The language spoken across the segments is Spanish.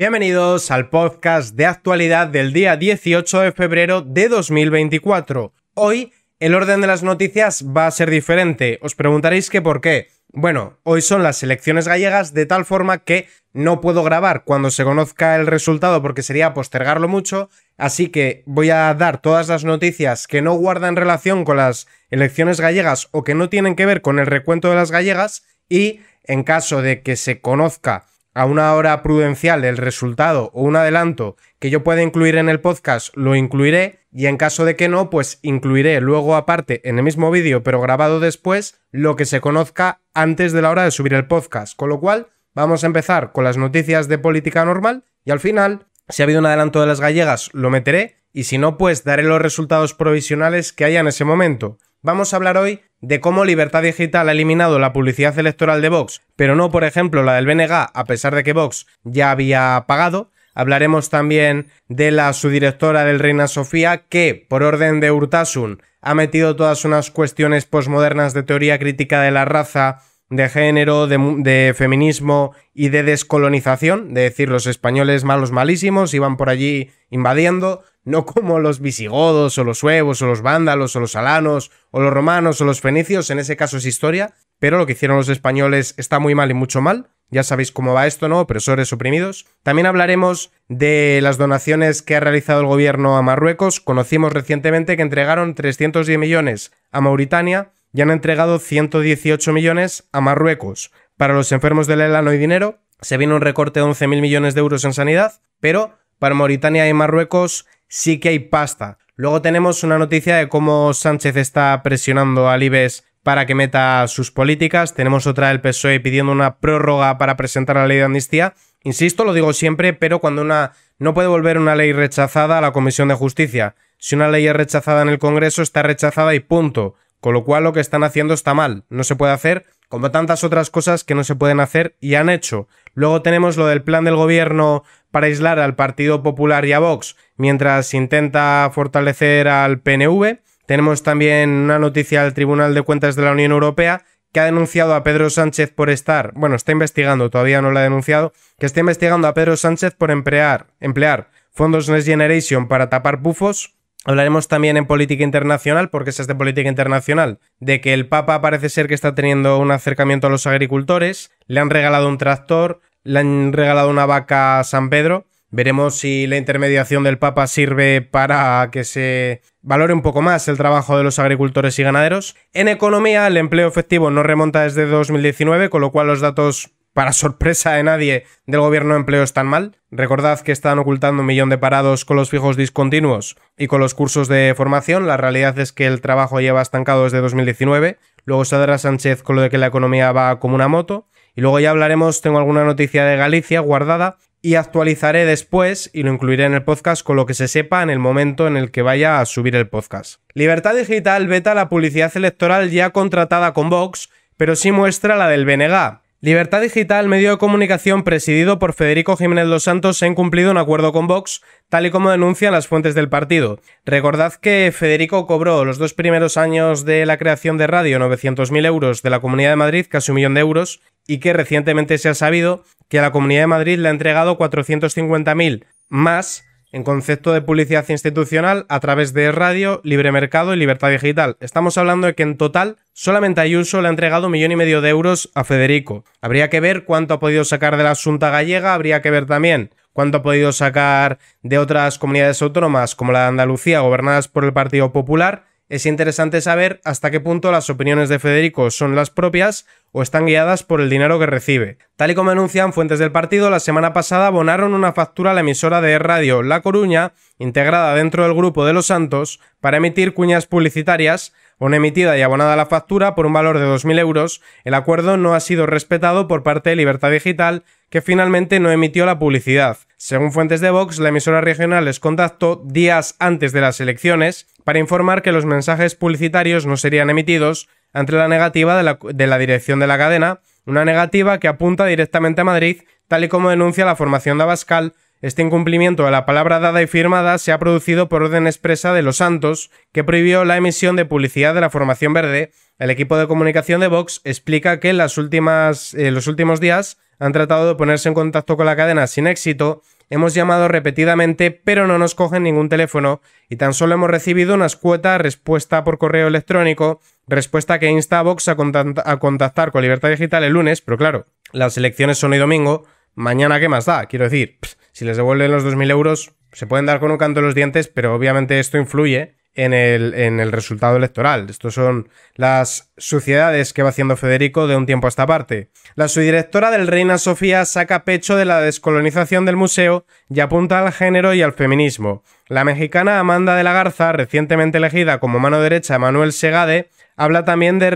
Bienvenidos al podcast de actualidad del día 18 de febrero de 2024. Hoy el orden de las noticias va a ser diferente. Os preguntaréis qué por qué. Bueno, hoy son las elecciones gallegas de tal forma que no puedo grabar cuando se conozca el resultado porque sería postergarlo mucho, así que voy a dar todas las noticias que no guardan relación con las elecciones gallegas o que no tienen que ver con el recuento de las gallegas y en caso de que se conozca a una hora prudencial el resultado o un adelanto que yo pueda incluir en el podcast, lo incluiré y en caso de que no, pues incluiré luego aparte en el mismo vídeo pero grabado después lo que se conozca antes de la hora de subir el podcast. Con lo cual, vamos a empezar con las noticias de política normal y al final, si ha habido un adelanto de las gallegas, lo meteré y si no, pues daré los resultados provisionales que haya en ese momento. Vamos a hablar hoy de cómo Libertad Digital ha eliminado la publicidad electoral de Vox, pero no, por ejemplo, la del BNG, a pesar de que Vox ya había pagado. Hablaremos también de la subdirectora del Reina Sofía, que, por orden de Urtasun, ha metido todas unas cuestiones posmodernas de teoría crítica de la raza de género, de, de, feminismo y de descolonización, de decir los españoles malos malísimos iban por allí invadiendo, no como los visigodos o los suevos o los vándalos o los alanos o los romanos o los fenicios, en ese caso es historia, pero lo que hicieron los españoles está muy mal y mucho mal. Ya sabéis cómo va esto, ¿no? Opresores oprimidos. También hablaremos de las donaciones que ha realizado el gobierno a Marruecos. Conocimos recientemente que entregaron 310 millones a Mauritania ya han entregado 118 millones a Marruecos. Para los enfermos de Lela no hay dinero, se viene un recorte de 11.000 millones de euros en sanidad, pero para Mauritania y Marruecos sí que hay pasta. Luego tenemos una noticia de cómo Sánchez está presionando al IBES para que meta sus políticas. Tenemos otra del PSOE pidiendo una prórroga para presentar la ley de amnistía. Insisto, lo digo siempre, pero cuando una no puede volver una ley rechazada a la Comisión de Justicia. Si una ley es rechazada en el Congreso, está rechazada y punto. Con lo cual lo que están haciendo está mal, no se puede hacer, como tantas otras cosas que no se pueden hacer y han hecho. Luego tenemos lo del plan del gobierno para aislar al Partido Popular y a Vox mientras intenta fortalecer al PNV. Tenemos también una noticia del Tribunal de Cuentas de la Unión Europea que ha denunciado a Pedro Sánchez por estar, bueno, está investigando, todavía no lo ha denunciado, que está investigando a Pedro Sánchez por emplear, emplear fondos Next Generation para tapar bufos Hablaremos también en política internacional, porque es de política internacional, de que el Papa parece ser que está teniendo un acercamiento a los agricultores, le han regalado un tractor, le han regalado una vaca a San Pedro. Veremos si la intermediación del Papa sirve para que se valore un poco más el trabajo de los agricultores y ganaderos. En economía, el empleo efectivo no remonta desde 2019, con lo cual los datos para sorpresa de nadie, del gobierno de empleo tan mal. Recordad que están ocultando un millón de parados con los fijos discontinuos y con los cursos de formación. La realidad es que el trabajo lleva estancado desde 2019. Luego saldrá Sánchez con lo de que la economía va como una moto. Y luego ya hablaremos, tengo alguna noticia de Galicia guardada y actualizaré después y lo incluiré en el podcast con lo que se sepa en el momento en el que vaya a subir el podcast. Libertad Digital veta la publicidad electoral ya contratada con Vox, pero sí muestra la del BNG. Libertad Digital, medio de comunicación presidido por Federico Jiménez Los Santos, ha cumplido un acuerdo con Vox, tal y como denuncian las fuentes del partido. Recordad que Federico cobró los dos primeros años de la creación de radio 900.000 euros de la Comunidad de Madrid, casi un millón de euros, y que recientemente se ha sabido que a la Comunidad de Madrid le ha entregado 450.000 más en concepto de publicidad institucional a través de radio, libre mercado y libertad digital. Estamos hablando de que en total solamente Ayuso le ha entregado un millón y medio de euros a Federico. Habría que ver cuánto ha podido sacar de la Asunta Gallega, habría que ver también cuánto ha podido sacar de otras comunidades autónomas como la de Andalucía, gobernadas por el Partido Popular, es interesante saber hasta qué punto las opiniones de Federico son las propias o están guiadas por el dinero que recibe. Tal y como anuncian fuentes del partido, la semana pasada abonaron una factura a la emisora de radio La Coruña, integrada dentro del grupo de Los Santos, para emitir cuñas publicitarias una emitida y abonada la factura por un valor de 2.000 euros, el acuerdo no ha sido respetado por parte de Libertad Digital, que finalmente no emitió la publicidad. Según fuentes de Vox, la emisora regional les contactó días antes de las elecciones para informar que los mensajes publicitarios no serían emitidos ante la negativa de la, de la dirección de la cadena, una negativa que apunta directamente a Madrid, tal y como denuncia la formación de Abascal este incumplimiento a la palabra dada y firmada se ha producido por orden expresa de los Santos, que prohibió la emisión de publicidad de la formación verde. El equipo de comunicación de Vox explica que en eh, los últimos días han tratado de ponerse en contacto con la cadena sin éxito. Hemos llamado repetidamente, pero no nos cogen ningún teléfono y tan solo hemos recibido una escueta respuesta por correo electrónico, respuesta que insta a Vox a, contactar con Libertad Digital el lunes, pero claro, las elecciones son hoy domingo, mañana qué más da, quiero decir. Si les devuelven los 2.000 euros, se pueden dar con un canto en los dientes, pero obviamente esto influye en el, resultado electoral. Estos son las suciedades que va haciendo Federico de un tiempo a esta parte. La subdirectora del Reina Sofía saca pecho de la descolonización del museo y apunta al género y al feminismo. La mexicana Amanda de la Garza, recientemente elegida como mano derecha de Manuel Segade, habla también de,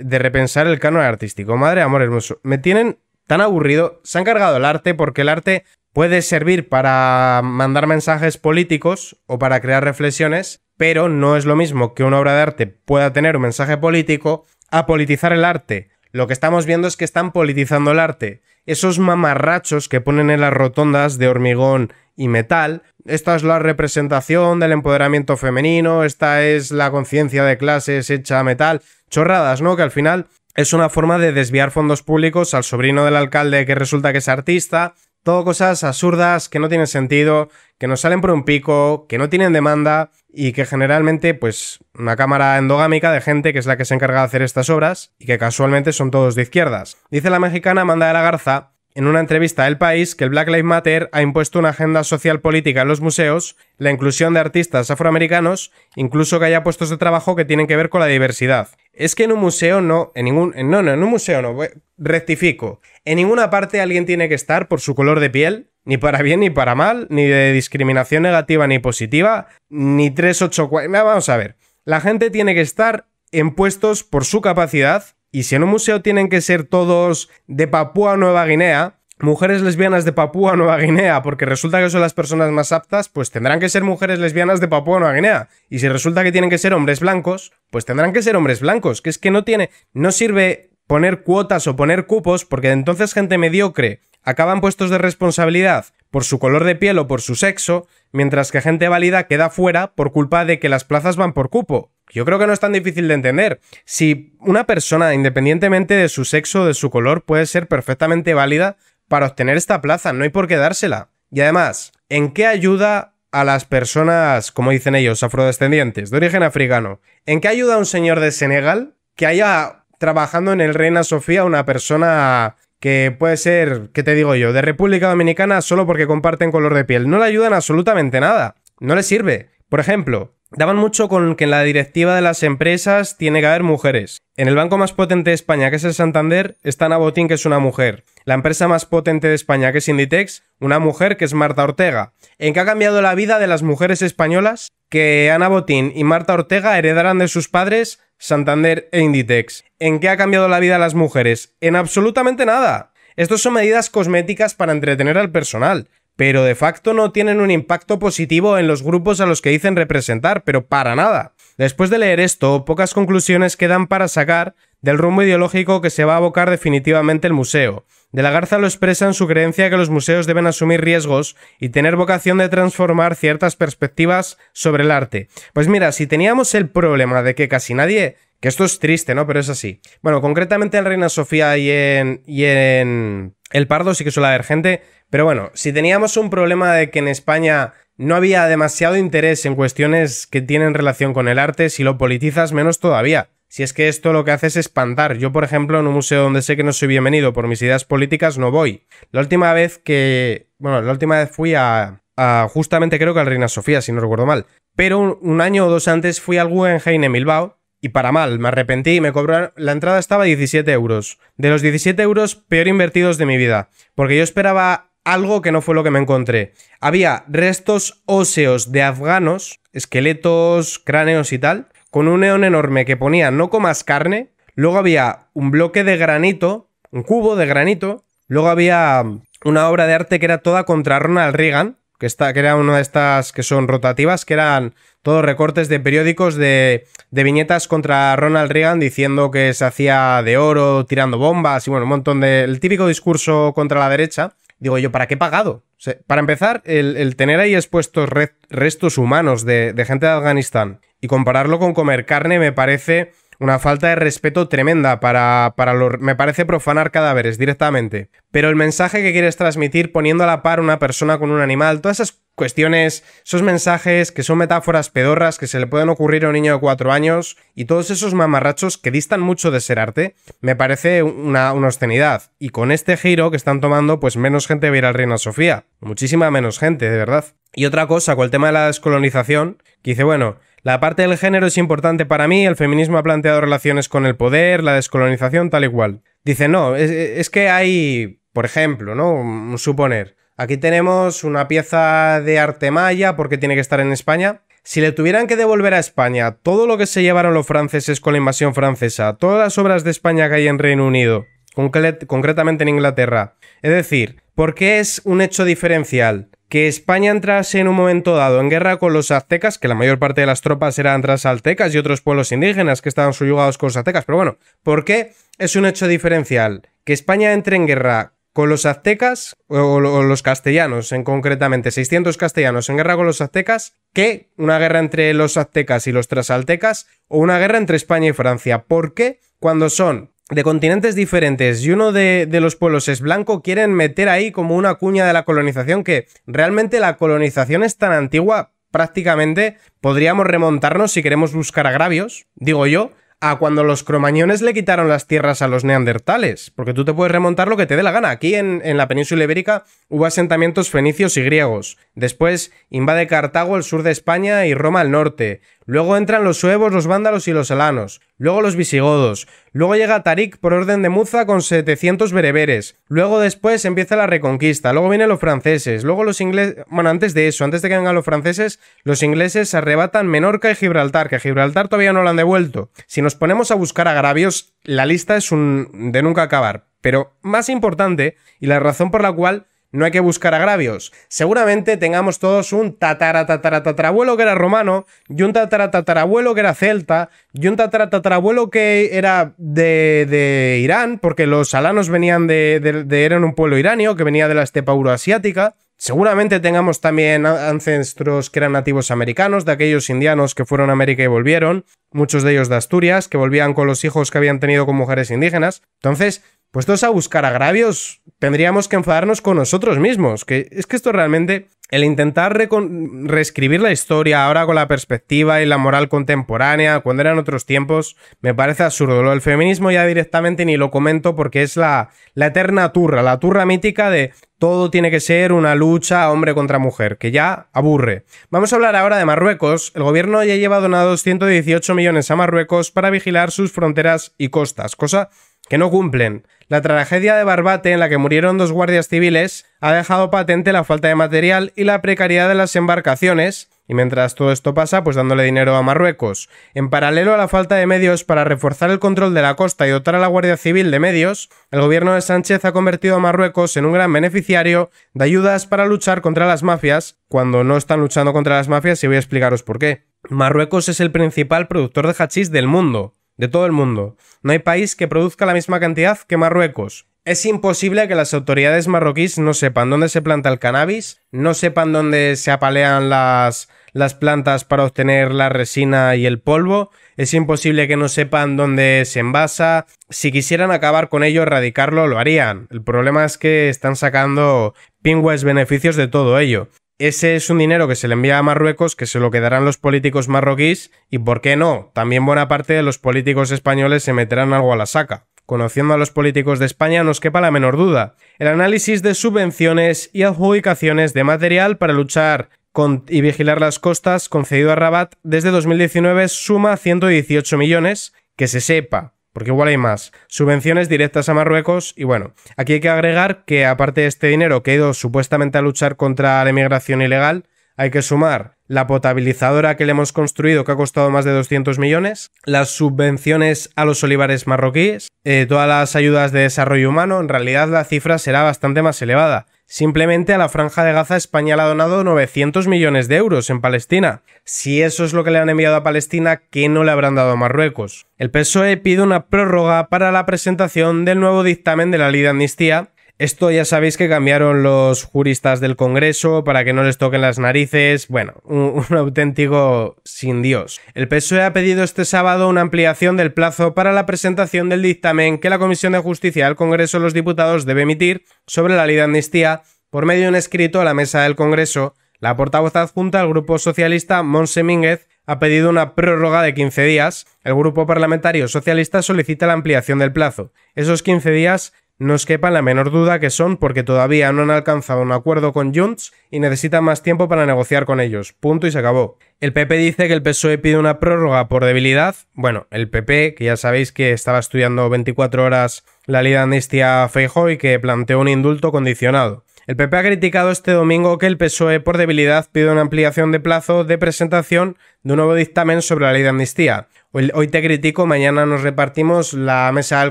de repensar el canon artístico. Madre amor hermoso. Me tienen tan aburrido. Se han cargado el arte porque el arte Puede servir para mandar mensajes políticos o para crear reflexiones, pero no es lo mismo que una obra de arte pueda tener un mensaje político a politizar el arte. Lo que estamos viendo es que están politizando el arte. Esos mamarrachos que ponen en las rotondas de hormigón y metal, esta es la representación del empoderamiento femenino, esta es la conciencia de clases hecha a metal, chorradas, ¿no? Que al final es una forma de desviar fondos públicos al sobrino del alcalde que resulta que es artista, todo cosas absurdas que no tienen sentido, que nos salen por un pico, que no tienen demanda y que generalmente, pues, una cámara endogámica de gente que es la que se encarga de hacer estas obras y que casualmente son todos de izquierdas. Dice la mexicana Amanda de la Garza en una entrevista a El País que el Black Lives Matter ha impuesto una agenda social política en los museos, la inclusión de artistas afroamericanos, incluso que haya puestos de trabajo que tienen que ver con la diversidad. Es que en un museo no, en ningún, no, no, en un museo no, rectifico. En ninguna parte alguien tiene que estar por su color de piel, ni para bien ni para mal, ni de discriminación negativa ni positiva, ni 384, vamos a ver. La gente tiene que estar en puestos por su capacidad y si en un museo tienen que ser todos de Papúa Nueva Guinea, mujeres lesbianas de Papúa Nueva Guinea, porque resulta que son las personas más aptas, pues tendrán que ser mujeres lesbianas de Papúa Nueva Guinea. Y si resulta que tienen que ser hombres blancos, pues tendrán que ser hombres blancos, que es que no tiene, no sirve poner cuotas o poner cupos, porque entonces gente mediocre acaban puestos de responsabilidad por su color de piel o por su sexo, mientras que gente válida queda fuera por culpa de que las plazas van por cupo. Yo creo que no es tan difícil de entender. Si una persona, independientemente de su sexo o de su color, puede ser perfectamente válida para obtener esta plaza, no hay por qué dársela. Y además, ¿en qué ayuda a las personas, como dicen ellos, afrodescendientes, de origen africano? ¿En qué ayuda a un señor de Senegal que haya trabajando en el Reina Sofía una persona que puede ser, ¿qué te digo yo?, de República Dominicana solo porque comparten color de piel. No le ayudan absolutamente nada. No le sirve. Por ejemplo, Daban mucho con que en la directiva de las empresas tiene que haber mujeres. En el banco más potente de España, que es el Santander, está Ana Botín, que es una mujer. La empresa más potente de España, que es Inditex, una mujer, que es Marta Ortega. ¿En qué ha cambiado la vida de las mujeres españolas? Que Ana Botín y Marta Ortega heredaran de sus padres Santander e Inditex. ¿En qué ha cambiado la vida de las mujeres? En absolutamente nada. Estos son medidas cosméticas para entretener al personal pero de facto no tienen un impacto positivo en los grupos a los que dicen representar, pero para nada. Después de leer esto, pocas conclusiones quedan para sacar del rumbo ideológico que se va a abocar definitivamente el museo. De la Garza lo expresa en su creencia que los museos deben asumir riesgos y tener vocación de transformar ciertas perspectivas sobre el arte. Pues mira, si teníamos el problema de que casi nadie que esto es triste, ¿no? Pero es así. Bueno, concretamente en Reina Sofía y en, y en el Pardo sí que suele haber gente, pero bueno, si teníamos un problema de que en España no había demasiado interés en cuestiones que tienen relación con el arte, si lo politizas menos todavía. Si es que esto lo que hace es espantar. Yo, por ejemplo, en un museo donde sé que no soy bienvenido por mis ideas políticas, no voy. La última vez que... Bueno, la última vez fui a... justamente creo que al Reina Sofía, si no recuerdo mal. Pero un, un año o dos antes fui al Guggenheim en Bilbao y para mal, me arrepentí y me cobraron... La entrada estaba 17 euros. De los 17 euros, peor invertidos de mi vida. Porque yo esperaba algo que no fue lo que me encontré. Había restos óseos de afganos, esqueletos, cráneos y tal, con un neón enorme que ponía no comas carne. Luego había un bloque de granito, un cubo de granito. Luego había una obra de arte que era toda contra Ronald Reagan que, era una de estas que son rotativas, que eran todos recortes de periódicos de, viñetas contra Ronald Reagan diciendo que se hacía de oro, tirando bombas y bueno, un montón de... El típico discurso contra la derecha. Digo yo, ¿para qué he pagado? para empezar, el, tener ahí expuestos restos humanos de gente de Afganistán y compararlo con comer carne me parece una falta de respeto tremenda para, para los... Me parece profanar cadáveres directamente. Pero el mensaje que quieres transmitir poniendo a la par una persona con un animal, todas esas cuestiones, esos mensajes que son metáforas pedorras que se le pueden ocurrir a un niño de cuatro años y todos esos mamarrachos que distan mucho de ser arte, me parece una, una obscenidad. Y con este giro que están tomando, pues menos gente va a ir al Reina Sofía. Muchísima menos gente, de verdad. Y otra cosa, con el tema de la descolonización, que dice, bueno, la parte del género es importante para mí, el feminismo ha planteado relaciones con el poder, la descolonización, tal y cual. Dice, no, es, que hay, por ejemplo, ¿no? suponer, aquí tenemos una pieza de arte maya porque tiene que estar en España. Si le tuvieran que devolver a España todo lo que se llevaron los franceses con la invasión francesa, todas las obras de España que hay en Reino Unido, concretamente en Inglaterra, es decir, ¿por qué es un hecho diferencial? que España entrase en un momento dado en guerra con los aztecas, que la mayor parte de las tropas eran trasaltecas y otros pueblos indígenas que estaban subyugados con los aztecas, pero bueno, ¿por qué es un hecho diferencial que España entre en guerra con los aztecas o, los castellanos, en concretamente 600 castellanos en guerra con los aztecas, que una guerra entre los aztecas y los trasaltecas o una guerra entre España y Francia? ¿Por qué cuando son de continentes diferentes y uno de, los pueblos es blanco, quieren meter ahí como una cuña de la colonización que realmente la colonización es tan antigua, prácticamente podríamos remontarnos si queremos buscar agravios, digo yo, a cuando los cromañones le quitaron las tierras a los neandertales, porque tú te puedes remontar lo que te dé la gana. Aquí en, la península ibérica hubo asentamientos fenicios y griegos, después invade Cartago el sur de España y Roma el norte, Luego entran los suevos, los vándalos y los alanos. Luego los visigodos. Luego llega Tarik por orden de Muza con 700 bereberes. Luego después empieza la reconquista. Luego vienen los franceses. Luego los ingleses... Bueno, antes de eso, antes de que vengan los franceses, los ingleses se arrebatan Menorca y Gibraltar, que Gibraltar todavía no lo han devuelto. Si nos ponemos a buscar agravios, la lista es un... de nunca acabar. Pero más importante, y la razón por la cual no hay que buscar agravios. Seguramente tengamos todos un tataratataratatarabuelo que era romano, y un tataratatarabuelo que era celta, y un tataratatarabuelo que era de, de Irán, porque los alanos venían de, de, eran un pueblo iranio que venía de la estepa euroasiática. Seguramente tengamos también ancestros que eran nativos americanos, de aquellos indianos que fueron a América y volvieron, muchos de ellos de Asturias, que volvían con los hijos que habían tenido con mujeres indígenas. Entonces, pues todos a buscar agravios, tendríamos que enfadarnos con nosotros mismos. Que es que esto realmente, el intentar reescribir la historia ahora con la perspectiva y la moral contemporánea, cuando eran otros tiempos, me parece absurdo. Lo del feminismo ya directamente ni lo comento porque es la, la eterna turra, la turra mítica de todo tiene que ser una lucha hombre contra mujer, que ya aburre. Vamos a hablar ahora de Marruecos. El gobierno ya lleva donados 118 millones a Marruecos para vigilar sus fronteras y costas, cosa que no cumplen. La tragedia de Barbate, en la que murieron dos guardias civiles, ha dejado patente la falta de material y la precariedad de las embarcaciones, y mientras todo esto pasa, pues dándole dinero a Marruecos. En paralelo a la falta de medios para reforzar el control de la costa y dotar a la Guardia Civil de medios, el gobierno de Sánchez ha convertido a Marruecos en un gran beneficiario de ayudas para luchar contra las mafias, cuando no están luchando contra las mafias y voy a explicaros por qué. Marruecos es el principal productor de hachís del mundo de todo el mundo. No hay país que produzca la misma cantidad que Marruecos. Es imposible que las autoridades marroquíes no sepan dónde se planta el cannabis, no sepan dónde se apalean las, las plantas para obtener la resina y el polvo, es imposible que no sepan dónde se envasa. Si quisieran acabar con ello, erradicarlo, lo harían. El problema es que están sacando pingües beneficios de todo ello. Ese es un dinero que se le envía a Marruecos, que se lo quedarán los políticos marroquíes, y por qué no, también buena parte de los políticos españoles se meterán algo a la saca. Conociendo a los políticos de España nos quepa la menor duda. El análisis de subvenciones y adjudicaciones de material para luchar con y vigilar las costas concedido a Rabat desde 2019 suma 118 millones, que se sepa, porque igual hay más. Subvenciones directas a Marruecos y bueno, aquí hay que agregar que aparte de este dinero que ha ido supuestamente a luchar contra la emigración ilegal, hay que sumar la potabilizadora que le hemos construido que ha costado más de 200 millones, las subvenciones a los olivares marroquíes, eh, todas las ayudas de desarrollo humano, en realidad la cifra será bastante más elevada. Simplemente a la Franja de Gaza España le ha donado 900 millones de euros en Palestina. Si eso es lo que le han enviado a Palestina, ¿qué no le habrán dado a Marruecos? El PSOE pide una prórroga para la presentación del nuevo dictamen de la ley de amnistía esto ya sabéis que cambiaron los juristas del Congreso para que no les toquen las narices. Bueno, un, auténtico sin Dios. El PSOE ha pedido este sábado una ampliación del plazo para la presentación del dictamen que la Comisión de Justicia del Congreso de los Diputados debe emitir sobre la ley de amnistía por medio de un escrito a la mesa del Congreso. La portavoz adjunta al Grupo Socialista, Monse Mínguez, ha pedido una prórroga de 15 días. El Grupo Parlamentario Socialista solicita la ampliación del plazo. Esos 15 días no os quepa la menor duda que son porque todavía no han alcanzado un acuerdo con Junts y necesitan más tiempo para negociar con ellos. Punto y se acabó. El PP dice que el PSOE pide una prórroga por debilidad. Bueno, el PP, que ya sabéis que estaba estudiando 24 horas la ley de amnistía Feijóo y que planteó un indulto condicionado. El PP ha criticado este domingo que el PSOE por debilidad pide una ampliación de plazo de presentación de un nuevo dictamen sobre la ley de amnistía. Hoy te critico, mañana nos repartimos la mesa del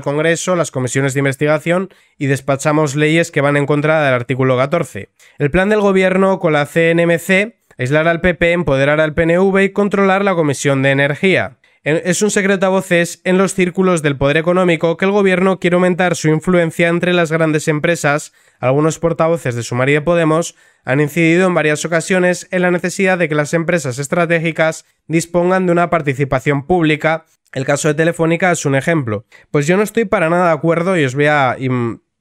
Congreso, las comisiones de investigación y despachamos leyes que van en contra del artículo 14. El plan del gobierno con la CNMC, aislar al PP, empoderar al PNV y controlar la Comisión de Energía. Eh, es un secreto a voces en los círculos del poder económico que el gobierno quiere aumentar su influencia entre las grandes empresas. Algunos portavoces de su Podemos han incidido en varias ocasiones en la necesidad de que las empresas estratégicas dispongan de una participación pública. El caso de Telefónica es un ejemplo. Pues yo no estoy para nada de acuerdo y os voy a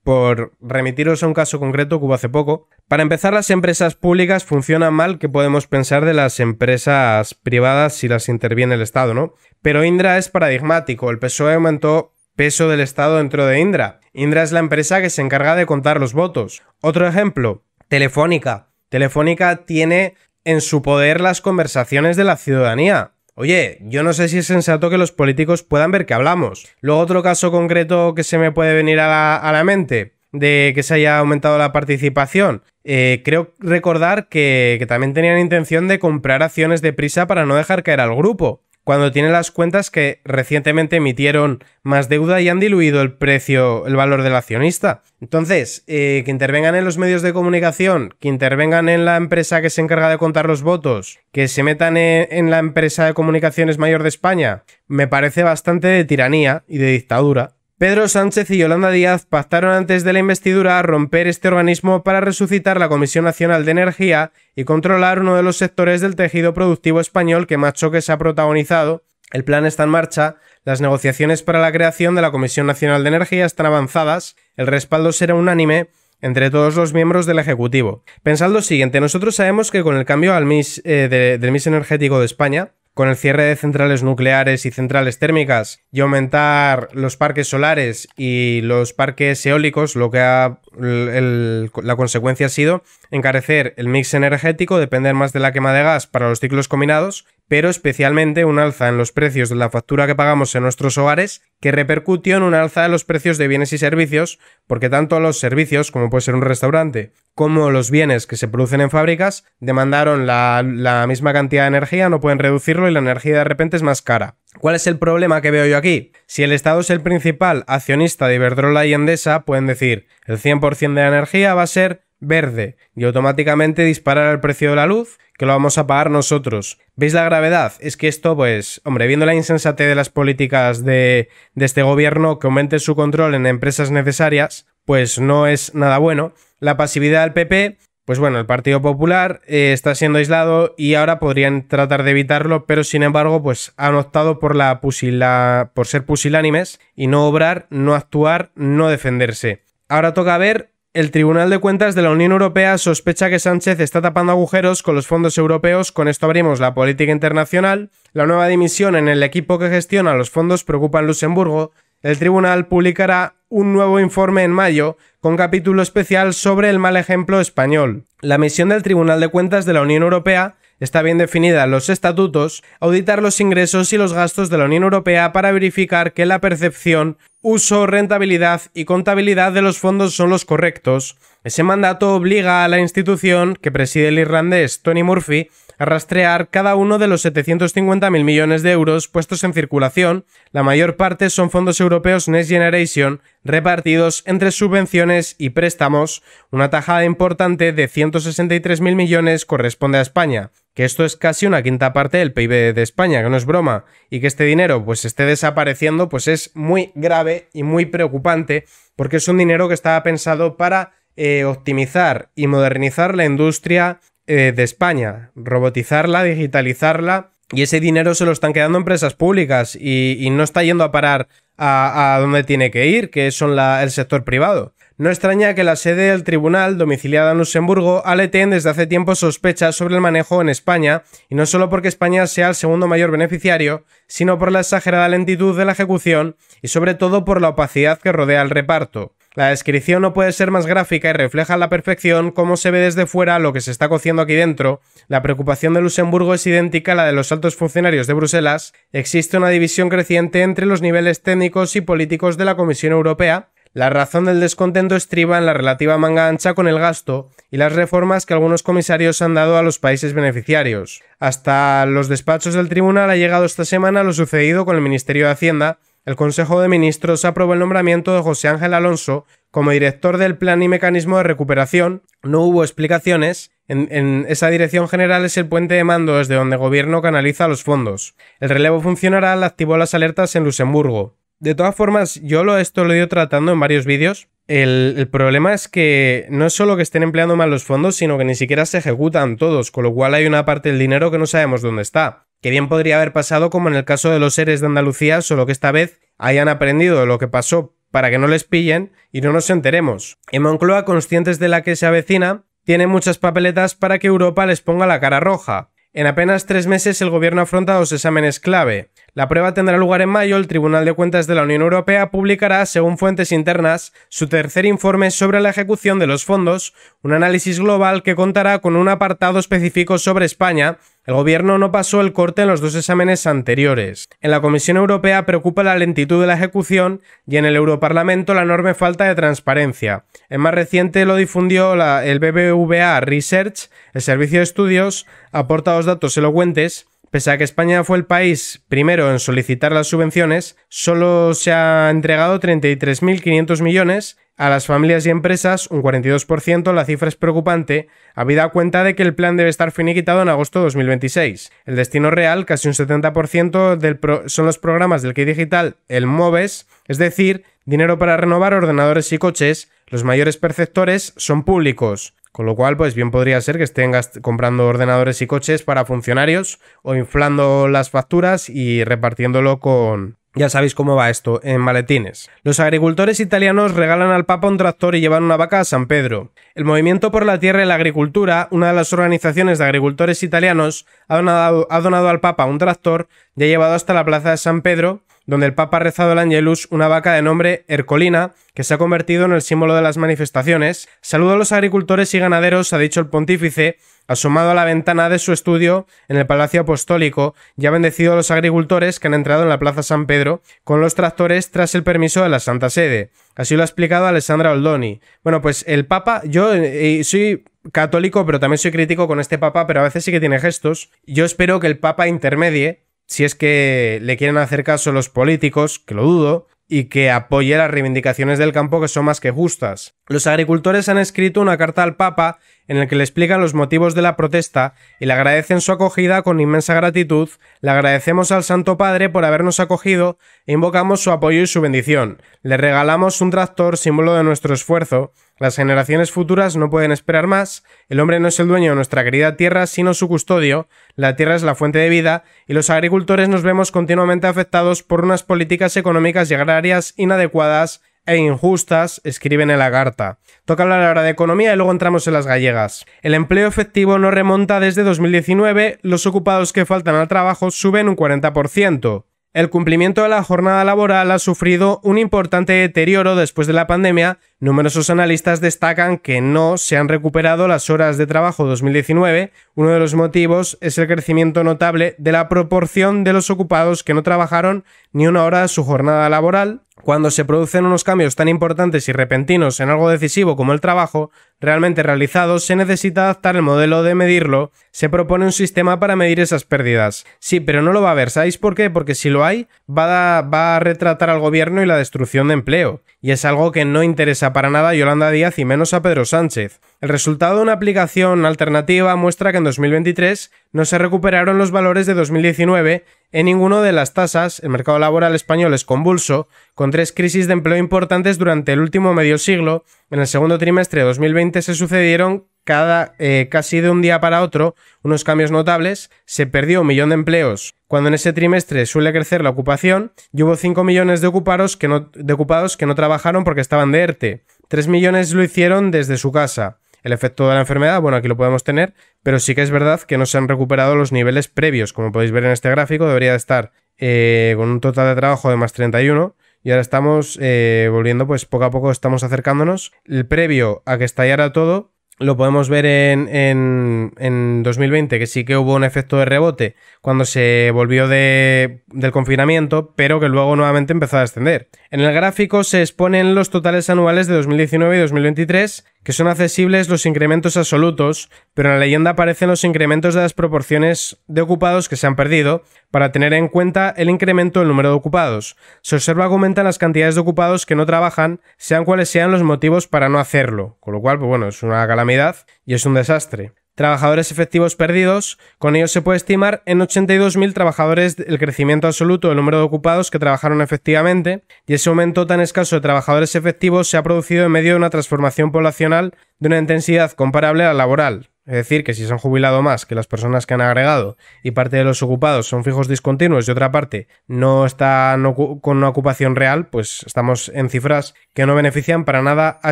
por remitiros a un caso concreto que hubo hace poco. Para empezar, las empresas públicas funcionan mal, que podemos pensar de las empresas privadas si las interviene el Estado, ¿no? Pero Indra es paradigmático, el PSOE aumentó peso del Estado dentro de Indra. Indra es la empresa que se encarga de contar los votos. Otro ejemplo, Telefónica. Telefónica tiene en su poder las conversaciones de la ciudadanía. Oye, yo no sé si es sensato que los políticos puedan ver que hablamos. Luego otro caso concreto que se me puede venir a la, mente de que se haya aumentado la participación. Eh, creo recordar que, que, también tenían intención de comprar acciones de prisa para no dejar caer al grupo cuando tiene las cuentas que recientemente emitieron más deuda y han diluido el precio, el valor del accionista. Entonces, eh, que intervengan en los medios de comunicación, que intervengan en la empresa que se encarga de contar los votos, que se metan e, en la empresa de comunicaciones mayor de España, me parece bastante de tiranía y de dictadura. Pedro Sánchez y Yolanda Díaz pactaron antes de la investidura a romper este organismo para resucitar la Comisión Nacional de Energía y controlar uno de los sectores del tejido productivo español que más choques ha protagonizado. El plan está en marcha, las negociaciones para la creación de la Comisión Nacional de Energía están avanzadas, el respaldo será unánime entre todos los miembros del Ejecutivo. Pensad lo siguiente, nosotros sabemos que con el cambio al eh, del MIS energético de España, con el cierre de centrales nucleares y centrales térmicas y aumentar los parques solares y los parques eólicos, lo que ha la consecuencia ha sido encarecer el mix energético, depender más de la quema de gas para los ciclos combinados, pero especialmente un alza en los precios de la factura que pagamos en nuestros hogares, que repercutió en un alza de los precios de bienes y servicios, porque tanto los servicios, como puede ser un restaurante, como los bienes que se producen en fábricas, demandaron la misma cantidad de energía, no pueden reducirlo y la energía de repente es más cara. ¿Cuál es el problema que veo yo aquí? Si el Estado es el principal accionista de Iberdrola y Endesa, pueden decir el 100% de la energía va a ser verde y automáticamente disparar el precio de la luz que lo vamos a pagar nosotros. ¿Veis la gravedad? Es que esto, pues, hombre, viendo la insensatez de las políticas de, de este gobierno que aumente su control en empresas necesarias, pues no es nada bueno. La pasividad del PP pues bueno, el Partido Popular eh, está siendo aislado y ahora podrían tratar de evitarlo, pero sin embargo, pues han optado por la pusila... por ser pusilánimes y no obrar, no actuar, no defenderse. Ahora toca ver el Tribunal de Cuentas de la Unión Europea sospecha que Sánchez está tapando agujeros con los fondos europeos, con esto abrimos la política internacional. La nueva dimisión en el equipo que gestiona los fondos preocupa a Luxemburgo, el tribunal publicará un nuevo informe en mayo con capítulo especial sobre el mal ejemplo español. La misión del Tribunal de Cuentas de la Unión Europea está bien definida en los estatutos, auditar los ingresos y los gastos de la Unión Europea para verificar que la percepción, uso, rentabilidad y contabilidad de los fondos son los correctos. Ese mandato obliga a la institución que preside el irlandés Tony Murphy rastrear cada uno de los 750.000 millones de euros puestos en circulación, la mayor parte son fondos europeos Next Generation repartidos entre subvenciones y préstamos, una tajada importante de 163.000 millones corresponde a España, que esto es casi una quinta parte del PIB de España, que no es broma, y que este dinero pues esté desapareciendo pues es muy grave y muy preocupante porque es un dinero que estaba pensado para eh, optimizar y modernizar la industria eh, de España, robotizarla, digitalizarla, y ese dinero se lo están quedando empresas públicas y, no está yendo a parar a, donde tiene que ir, que son el sector privado. No extraña que la sede del tribunal, domiciliada en Luxemburgo, aleten desde hace tiempo sospechas sobre el manejo en España, y no solo porque España sea el segundo mayor beneficiario, sino por la exagerada lentitud de la ejecución y sobre todo por la opacidad que rodea el reparto. La descripción no puede ser más gráfica y refleja a la perfección cómo se ve desde fuera lo que se está cociendo aquí dentro. La preocupación de Luxemburgo es idéntica a la de los altos funcionarios de Bruselas. Existe una división creciente entre los niveles técnicos y políticos de la Comisión Europea. La razón del descontento estriba en la relativa manga ancha con el gasto y las reformas que algunos comisarios han dado a los países beneficiarios. Hasta los despachos del tribunal ha llegado esta semana lo sucedido con el Ministerio de Hacienda, el Consejo de Ministros aprobó el nombramiento de José Ángel Alonso como director del Plan y Mecanismo de Recuperación. No hubo explicaciones. En, esa dirección general es el puente de mando desde donde el gobierno canaliza los fondos. El relevo funcionará activó las alertas en Luxemburgo. De todas formas, yo lo, esto lo he ido tratando en varios vídeos. El, el, problema es que no es solo que estén empleando mal los fondos, sino que ni siquiera se ejecutan todos, con lo cual hay una parte del dinero que no sabemos dónde está que bien podría haber pasado como en el caso de los seres de Andalucía, solo que esta vez hayan aprendido lo que pasó para que no les pillen y no nos enteremos. En Moncloa, conscientes de la que se avecina, tiene muchas papeletas para que Europa les ponga la cara roja. En apenas tres meses el gobierno afronta dos exámenes clave, la prueba tendrá lugar en mayo. El Tribunal de Cuentas de la Unión Europea publicará, según fuentes internas, su tercer informe sobre la ejecución de los fondos, un análisis global que contará con un apartado específico sobre España. El gobierno no pasó el corte en los dos exámenes anteriores. En la Comisión Europea preocupa la lentitud de la ejecución y en el Europarlamento la enorme falta de transparencia. En más reciente lo difundió el BBVA Research, el servicio de estudios, aporta dos datos elocuentes Pese a que España fue el país primero en solicitar las subvenciones, solo se ha entregado 33.500 millones a las familias y empresas, un 42%, la cifra es preocupante, habida cuenta de que el plan debe estar finiquitado en agosto de 2026. El destino real, casi un 70% del son los programas del que Digital, el MOVES, es decir, dinero para renovar ordenadores y coches, los mayores perceptores son públicos, con lo cual, pues bien podría ser que estén comprando ordenadores y coches para funcionarios o inflando las facturas y repartiéndolo con... Ya sabéis cómo va esto, en maletines. Los agricultores italianos regalan al Papa un tractor y llevan una vaca a San Pedro. El Movimiento por la Tierra y la Agricultura, una de las organizaciones de agricultores italianos, ha donado, ha donado al Papa un tractor y ha llevado hasta la plaza de San Pedro donde el Papa ha rezado el Angelus, una vaca de nombre Ercolina, que se ha convertido en el símbolo de las manifestaciones. Saludo a los agricultores y ganaderos, ha dicho el pontífice, asomado a la ventana de su estudio en el Palacio Apostólico, y ha bendecido a los agricultores que han entrado en la Plaza San Pedro con los tractores tras el permiso de la Santa Sede. Así lo ha explicado Alessandra Oldoni. Bueno, pues el Papa, yo eh, soy católico, pero también soy crítico con este Papa, pero a veces sí que tiene gestos. Yo espero que el Papa intermedie si es que le quieren hacer caso los políticos, que lo dudo, y que apoye las reivindicaciones del campo que son más que justas. Los agricultores han escrito una carta al Papa en la que le explican los motivos de la protesta y le agradecen su acogida con inmensa gratitud, le agradecemos al Santo Padre por habernos acogido e invocamos su apoyo y su bendición. Le regalamos un tractor, símbolo de nuestro esfuerzo, las generaciones futuras no pueden esperar más, el hombre no es el dueño de nuestra querida tierra, sino su custodio, la tierra es la fuente de vida, y los agricultores nos vemos continuamente afectados por unas políticas económicas y agrarias inadecuadas e injustas, escriben en la carta. Toca hablar ahora de economía y luego entramos en las gallegas. El empleo efectivo no remonta desde 2019, los ocupados que faltan al trabajo suben un 40%. El cumplimiento de la jornada laboral ha sufrido un importante deterioro después de la pandemia. Numerosos analistas destacan que no se han recuperado las horas de trabajo 2019. Uno de los motivos es el crecimiento notable de la proporción de los ocupados que no trabajaron ni una hora de su jornada laboral. Cuando se producen unos cambios tan importantes y repentinos en algo decisivo como el trabajo, realmente realizado, se necesita adaptar el modelo de medirlo. Se propone un sistema para medir esas pérdidas. Sí, pero no lo va a haber. ¿Sabéis por qué? Porque si lo hay, va va a retratar al gobierno y la destrucción de empleo y es algo que no interesa para nada a Yolanda Díaz y menos a Pedro Sánchez. El resultado de una aplicación alternativa muestra que en 2023 no se recuperaron los valores de 2019 en ninguno de las tasas, el mercado laboral español es convulso, con tres crisis de empleo importantes durante el último medio siglo, en el segundo trimestre de 2020 se sucedieron cada, eh, casi de un día para otro, unos cambios notables, se perdió un millón de empleos cuando en ese trimestre suele crecer la ocupación hubo 5 millones de ocupados, que no, de ocupados que no trabajaron porque estaban de ERTE. 3 millones lo hicieron desde su casa. El efecto de la enfermedad, bueno, aquí lo podemos tener, pero sí que es verdad que no se han recuperado los niveles previos. Como podéis ver en este gráfico, debería estar eh, con un total de trabajo de más 31 y ahora estamos eh, volviendo, pues poco a poco estamos acercándonos. El previo a que estallara todo, lo podemos ver en, 2020, que sí que hubo un efecto de rebote cuando se volvió del confinamiento, pero que luego nuevamente empezó a descender. En el gráfico se exponen los totales anuales de 2019 y 2023, que son accesibles los incrementos absolutos, pero en la leyenda aparecen los incrementos de las proporciones de ocupados que se han perdido, para tener en cuenta el incremento del número de ocupados. Se observa que aumentan las cantidades de ocupados que no trabajan, sean cuales sean los motivos para no hacerlo, con lo cual, pues bueno, es una calamidad y es un desastre trabajadores efectivos perdidos, con ellos se puede estimar en 82.000 trabajadores el crecimiento absoluto del número de ocupados que trabajaron efectivamente, y ese aumento tan escaso de trabajadores efectivos se ha producido en medio de una transformación poblacional de una intensidad comparable a la laboral, es decir, que si se han jubilado más que las personas que han agregado y parte de los ocupados son fijos discontinuos y otra parte no está con una ocupación real, pues estamos en cifras que no benefician para nada a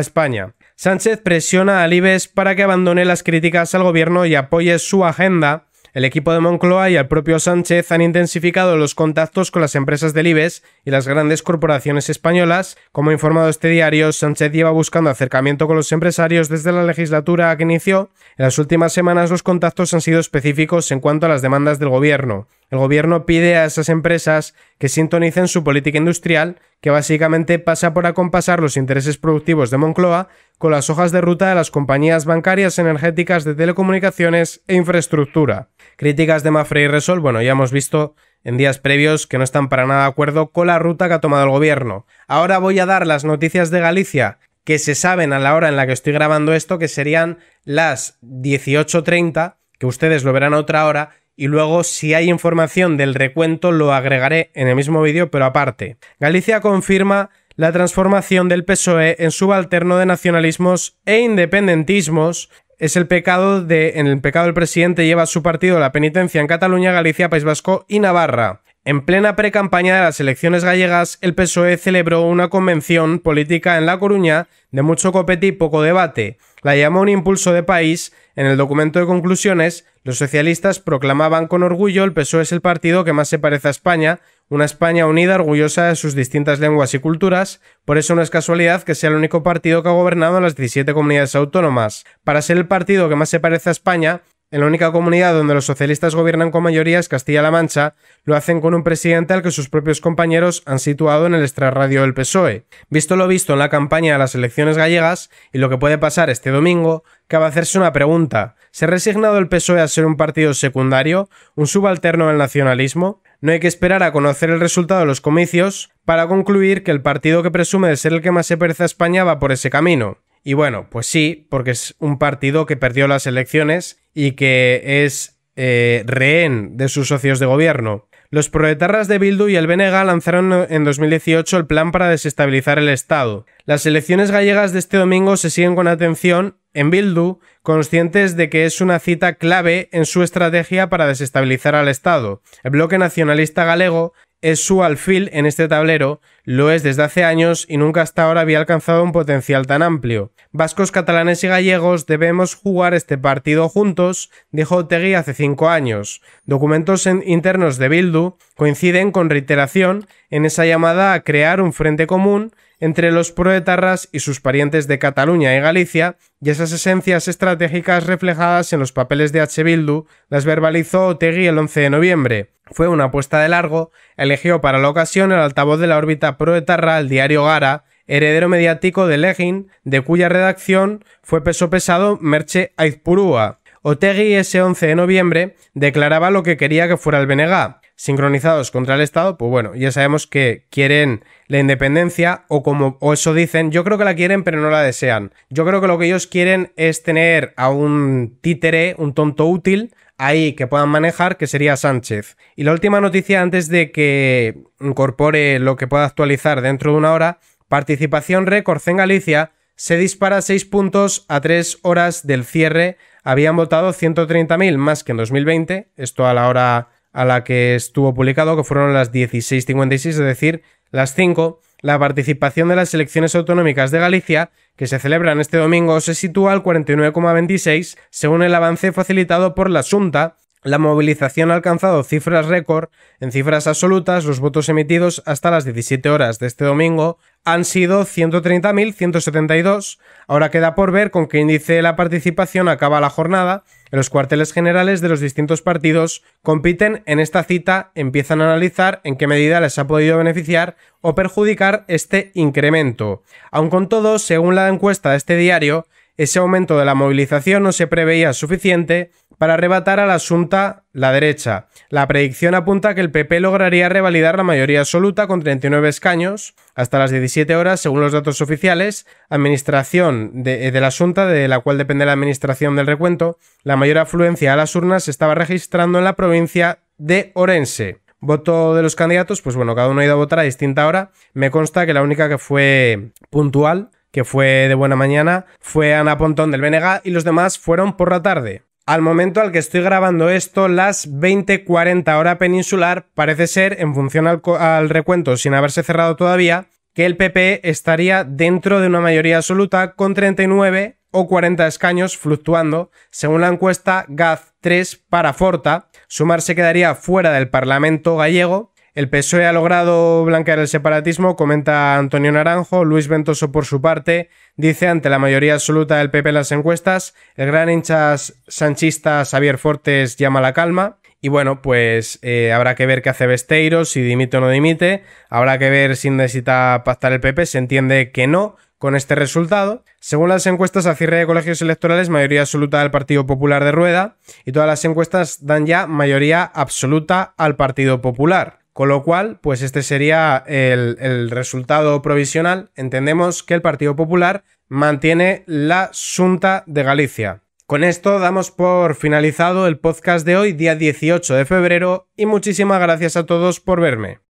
España. Sánchez presiona a Libes para que abandone las críticas al gobierno y apoye su agenda. El equipo de Moncloa y el propio Sánchez han intensificado los contactos con las empresas del IBES y las grandes corporaciones españolas. Como ha informado este diario, Sánchez lleva buscando acercamiento con los empresarios desde la legislatura que inició. En las últimas semanas los contactos han sido específicos en cuanto a las demandas del gobierno. El gobierno pide a esas empresas que sintonicen su política industrial, que básicamente pasa por acompasar los intereses productivos de Moncloa con las hojas de ruta de las compañías bancarias energéticas de telecomunicaciones e infraestructura. Críticas de Mafre y Resol, bueno, ya hemos visto en días previos que no están para nada de acuerdo con la ruta que ha tomado el gobierno. Ahora voy a dar las noticias de Galicia que se saben a la hora en la que estoy grabando esto, que serían las 18.30, que ustedes lo verán a otra hora, y luego si hay información del recuento lo agregaré en el mismo vídeo, pero aparte. Galicia confirma la transformación del PSOE en subalterno de nacionalismos e independentismos. Es el pecado de, en el pecado del presidente lleva a su partido la penitencia en Cataluña, Galicia, País Vasco y Navarra. En plena precampaña de las elecciones gallegas, el PSOE celebró una convención política en La Coruña de mucho copete y poco debate. La llamó un impulso de país en el documento de conclusiones los socialistas proclamaban con orgullo el PSOE es el partido que más se parece a España, una España unida orgullosa de sus distintas lenguas y culturas, por eso no es casualidad que sea el único partido que ha gobernado en las 17 comunidades autónomas. Para ser el partido que más se parece a España, en la única comunidad donde los socialistas gobiernan con mayoría es Castilla-La Mancha, lo hacen con un presidente al que sus propios compañeros han situado en el extrarradio del PSOE. Visto lo visto en la campaña de las elecciones gallegas y lo que puede pasar este domingo, cabe hacerse una pregunta. ¿Se ha resignado el PSOE a ser un partido secundario, un subalterno al nacionalismo? No hay que esperar a conocer el resultado de los comicios para concluir que el partido que presume de ser el que más se pereza a España va por ese camino. Y bueno, pues sí, porque es un partido que perdió las elecciones y que es eh, rehén de sus socios de gobierno. Los proetarras de Bildu y el BNG lanzaron en 2018 el plan para desestabilizar el Estado. Las elecciones gallegas de este domingo se siguen con atención en Bildu, conscientes de que es una cita clave en su estrategia para desestabilizar al Estado. El bloque nacionalista galego es su alfil en este tablero, lo es desde hace años y nunca hasta ahora había alcanzado un potencial tan amplio. Vascos, catalanes y gallegos debemos jugar este partido juntos, dijo Otegui hace cinco años. Documentos internos de Bildu coinciden con reiteración en esa llamada a crear un frente común entre los proetarras y sus parientes de Cataluña y Galicia, y esas esencias estratégicas reflejadas en los papeles de H. Bildu las verbalizó Otegui el 11 de noviembre. Fue una apuesta de largo, eligió para la ocasión el altavoz de la órbita proetarra, el diario Gara, heredero mediático de Legin, de cuya redacción fue peso pesado Merche Aizpurúa. Otegui ese 11 de noviembre declaraba lo que quería que fuera el BNG, sincronizados contra el Estado, pues bueno, ya sabemos que quieren la independencia o como o eso dicen, yo creo que la quieren pero no la desean. Yo creo que lo que ellos quieren es tener a un títere, un tonto útil, ahí que puedan manejar, que sería Sánchez. Y la última noticia antes de que incorpore lo que pueda actualizar dentro de una hora, participación récord en Galicia se dispara 6 puntos a 3 horas del cierre. Habían votado 130.000 más que en 2020, esto a la hora a la que estuvo publicado, que fueron las 16.56, es decir, las 5 la participación de las elecciones autonómicas de Galicia, que se celebran este domingo, se sitúa al 49,26 según el avance facilitado por la Junta la movilización ha alcanzado cifras récord. En cifras absolutas, los votos emitidos hasta las 17 horas de este domingo han sido 130.172. Ahora queda por ver con qué índice la participación acaba la jornada. En los cuarteles generales de los distintos partidos compiten en esta cita, empiezan a analizar en qué medida les ha podido beneficiar o perjudicar este incremento. Aun con todo, según la encuesta de este diario, ese aumento de la movilización no se preveía suficiente para arrebatar a la Asunta la derecha. La predicción apunta que el PP lograría revalidar la mayoría absoluta con 39 escaños hasta las 17 horas, según los datos oficiales. Administración de, eh, la Asunta, de la cual depende la administración del recuento, la mayor afluencia a las urnas se estaba registrando en la provincia de Orense voto de los candidatos, pues bueno, cada uno ha ido a votar a distinta hora. Me consta que la única que fue puntual, que fue de buena mañana, fue Ana Pontón del Benega y los demás fueron por la tarde. Al momento al que estoy grabando esto, las 20:40 hora peninsular, parece ser, en función al, recuento sin haberse cerrado todavía, que el PP estaría dentro de una mayoría absoluta con 39 o 40 escaños fluctuando, según la encuesta GAZ 3 para Forta. sumarse quedaría fuera del Parlamento gallego el PSOE ha logrado blanquear el separatismo, comenta Antonio Naranjo. Luis Ventoso, por su parte, dice ante la mayoría absoluta del PP en las encuestas, el gran hincha sanchista Xavier Fortes llama la calma. Y bueno, pues eh, habrá que ver qué hace Besteiro, si dimite o no dimite. Habrá que ver si necesita pactar el PP. Se entiende que no, con este resultado. Según las encuestas a cierre de colegios electorales, mayoría absoluta del Partido Popular de Rueda y todas las encuestas dan ya mayoría absoluta al Partido Popular. Con lo cual, pues este sería el, resultado provisional. Entendemos que el Partido Popular mantiene la Junta de Galicia. Con esto damos por finalizado el podcast de hoy, día 18 de febrero, y muchísimas gracias a todos por verme.